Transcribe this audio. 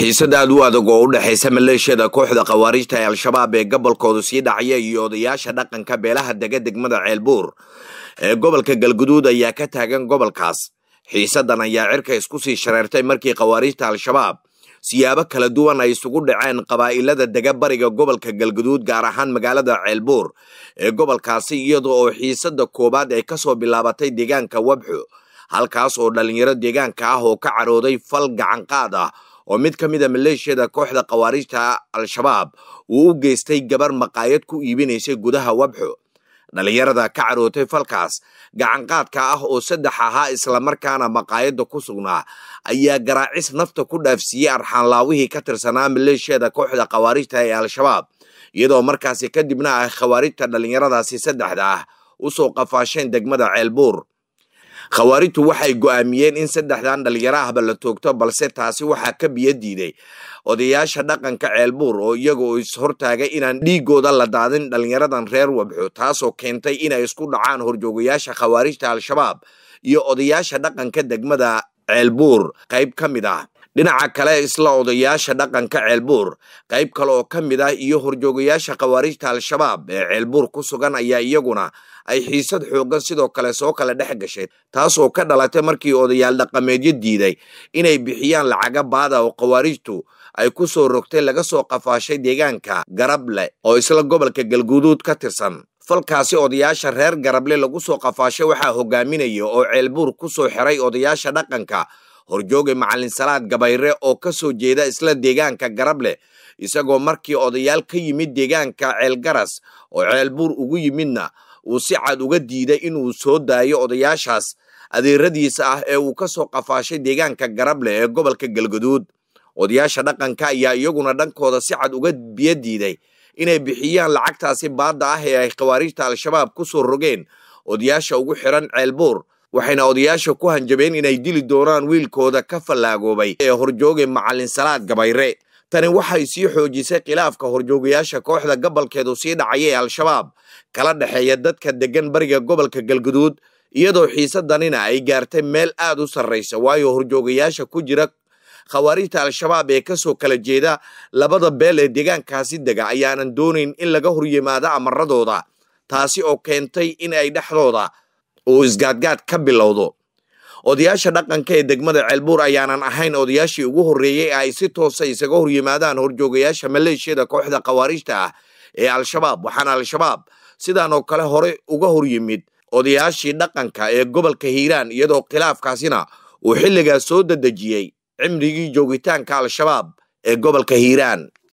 xiisada aad u adag oo u dhexaysa maleeshiyada kooxda khawaarijta ee al-shabaab ee gobolkoodu sii dhacya iyo odayaasha dhaqanka beelaha dega degmada ceelbuur ee gobolka galguduud ayaa ka taagan gobolkaas xiisadan ayaa cirka isku sii shareertay markii khawaarijta al-shabaab siyaabo kala duwan ay isugu dhaceen qabaa'ilada dega bariga gobolka galguduud gaar ahaan magaalada ceelbuur ee gobolkaasi iyada oo xiisadda koowaad ay kasoo bilaabatay deegaanka wabxo halkaas oo dhallinyaro deegaanka ah oo ka carooday fal gacanqaad ah oo mid ka mid a ah maleeshiyada kooxda khawaarijta al-shabaab uu u geystay gabar maqaayad ku iibinaysay gudaha wabxo dhallinyarada ka carootay falkaas gacanqaadka ah oo saddex ahaa islamarkaana maqaayadda ku sugnaa ayaa garaacis nafta ku dhaafsiiyey arxaanlaawihii ka tirsanaa maleeshiyada kooxda khawaarijta ee al-shabaab iyadoo markaasi kadibna ay khawaarijta dhallinyaradaasi saddexda ah usoo qafaasheen degmada ceelbuur khawaarijtu waxay go'aamiyeen in saddexdan dhalinyarahaba la toogto balse taasi waxaa ka biyo diiday odayaasha dhaqanka ceelbuur oo iyagoo ishortaagay inaan dhiigooda la daadin dhallinyaradan reer wabxo taasoo keentay inay isku dhacaan horjoogayaasha khawaarijta al-shabaab iyo odayaasha dhaqanka degmada ceelbuur qayb ka mid ah dhinaca kale isla odayaasha dhaqanka ceelbuur qayb kale oo ka mid ah iyo horjoogayaasha khawaarijta al-shabaab ee ceelbuur ku sugan ayaa iyaguna ay xiisad xooggan sidoo kale soo kale dhex gashay taasoo ka dhalatay markii odayaal dhaqameedyo diiday inay bixiyaan lacaga baada oo khawaarijtu ay ku soo rogtay laga soo qafaashay deegaanka garable oo isla gobolka galguduud ka tirsan falkaasi odayaasha reer garable lagu soo qafaashay waxaa hogaaminaya oo ceelbuur ku soo xiray odayaasha dhaqanka horjooga macallin salaad gabayre oo ka soo jeeda isla deegaanka garable isagoo markii odayaal ka yimid deegaanka ceelgaras oo ceelbuur ugu yimidna uu si cad uga diiday inuu soo daayo odayaashaas adeeradiisa ah ee uu ka soo qafaashay deegaanka garable ee gobolka galgaduud odayaasha dhaqanka ayaa iyaguna dhankooda si cad uga biyo diiday inay bixiyaan lacagtaasi baadda ah ee ay khawaariijta al-shabaab ku soo rogeen odayaasha ugu xiran ceelbuur waxayna odayaasha ku hanjabeen inay dili doonaan wiilkooda ka fallaagoobay ee horjoogay macallin salaad gabayre tani waxay sii xoojisay khilaafka horjoogayaasha kooxda gobolkeedu sii dhacaya ee al-shabaab kala dhexeeya dadka deggan bariga gobolka galguduud iyadoo xiisadanina ay gaartay meel aad u sarraysa waayo horjoogayaasha ku jira khawaarijta al-shabaab ee kasoo kala jeeda labada beel ee deegaankaasi dega ayaanan doonayn in laga horyimaada amaradooda taasi oo keentay in ay dhexdooda oo isgaadgaad ka bilowdo odayaasha dhaqanka ee degmada ceelbuur ayaanan ahayn odayaashii ugu horreeyey ee ay si toosa isaga hor yimaadaan horjoogayaasha maleeshiyada kooxda khawaarijta ah ee al-shabaab waxaana al-shabaab sidan oo kale hore uga hor yimid odayaashii dhaqanka ee gobolka hiiraan iyadoo khilaafkaasina uu xilligaas soo dadejiyey cimrigii joogitaanka al-shabaab ee gobolka hiiraan